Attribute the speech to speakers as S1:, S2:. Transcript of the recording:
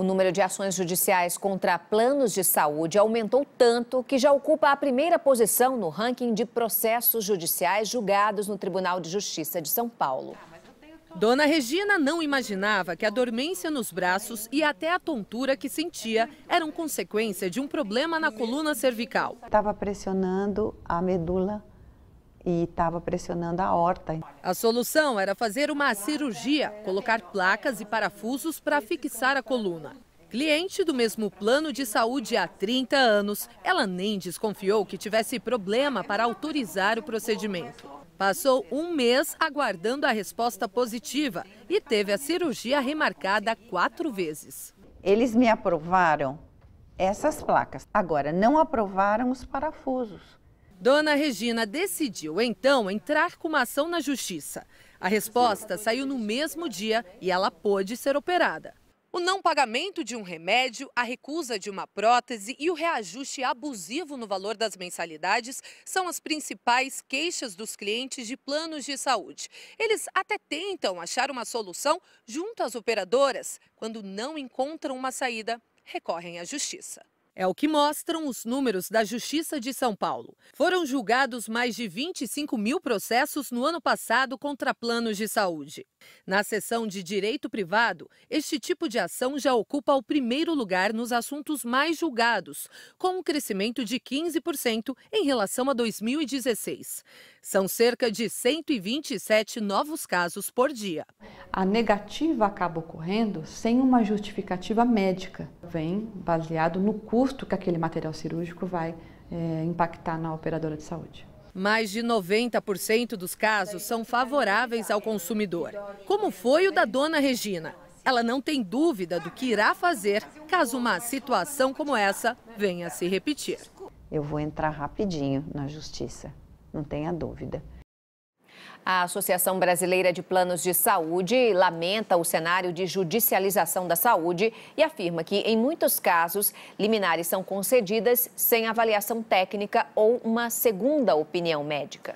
S1: O número de ações judiciais contra planos de saúde aumentou tanto que já ocupa a primeira posição no ranking de processos judiciais julgados no Tribunal de Justiça de São Paulo.
S2: Dona Regina não imaginava que a dormência nos braços e até a tontura que sentia eram consequência de um problema na coluna cervical. Estava pressionando a medula e estava pressionando a horta. A solução era fazer uma cirurgia, colocar placas e parafusos para fixar a coluna. Cliente do mesmo plano de saúde há 30 anos, ela nem desconfiou que tivesse problema para autorizar o procedimento. Passou um mês aguardando a resposta positiva e teve a cirurgia remarcada quatro vezes. Eles me aprovaram essas placas. Agora, não aprovaram os parafusos. Dona Regina decidiu, então, entrar com uma ação na justiça. A resposta saiu no mesmo dia e ela pôde ser operada. O não pagamento de um remédio, a recusa de uma prótese e o reajuste abusivo no valor das mensalidades são as principais queixas dos clientes de planos de saúde. Eles até tentam achar uma solução junto às operadoras. Quando não encontram uma saída, recorrem à justiça. É o que mostram os números da Justiça de São Paulo. Foram julgados mais de 25 mil processos no ano passado contra planos de saúde. Na seção de direito privado, este tipo de ação já ocupa o primeiro lugar nos assuntos mais julgados, com um crescimento de 15% em relação a 2016. São cerca de 127 novos casos por dia. A negativa acaba ocorrendo sem uma justificativa médica vem baseado no custo que aquele material cirúrgico vai é, impactar na operadora de saúde. Mais de 90% dos casos são favoráveis ao consumidor, como foi o da dona Regina. Ela não tem dúvida do que irá fazer caso uma situação como essa venha a se repetir. Eu vou entrar rapidinho na justiça, não tenha dúvida.
S1: A Associação Brasileira de Planos de Saúde lamenta o cenário de judicialização da saúde e afirma que, em muitos casos, liminares são concedidas sem avaliação técnica ou uma segunda opinião médica.